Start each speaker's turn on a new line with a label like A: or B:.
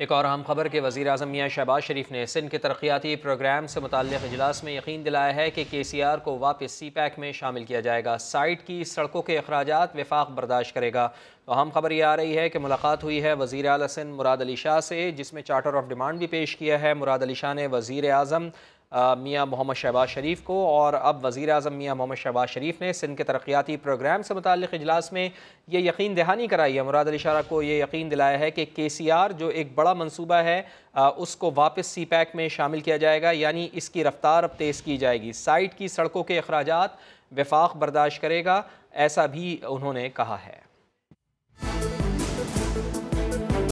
A: एक और अहम खबर के वजी अजम मियाँ शहबाज शरीफ ने सिंध के तरक्याती प्रोग्राम से मुतल अजलास में यकीन दिलाया है कि के सी आर को वापस सी पैक में शामिल किया जाएगा साइट की सड़कों के अखराज विफाक बर्दाश्त करेगा तो अहम खबर यह आ रही है कि मुलाकात हुई है वजी अल सिंध मुराद अली शाह से जिसमें चार्टर ऑफ डिमांड भी पेश किया है मुराद अली शाह ने वजीर अजम मियाँ मोहम्मद शहबाज शरीफ को और अब वज़ी अजम मियाँ मोहम्मद शहबाज शरीफ ने सिंध के तरक्याती प्रोग्राम से मुतक इजलास में ये यकीन दहानी कराई है मुराद अली शारा को ये यकीन दिलाया है कि के सी आर जो एक बड़ा मनसूबा है आ, उसको वापस सी पैक में शामिल किया जाएगा यानी इसकी रफ्तार अब तेज़ की जाएगी साइट की सड़कों के अखराज विफाक बर्दाश्त करेगा ऐसा भी उन्होंने कहा है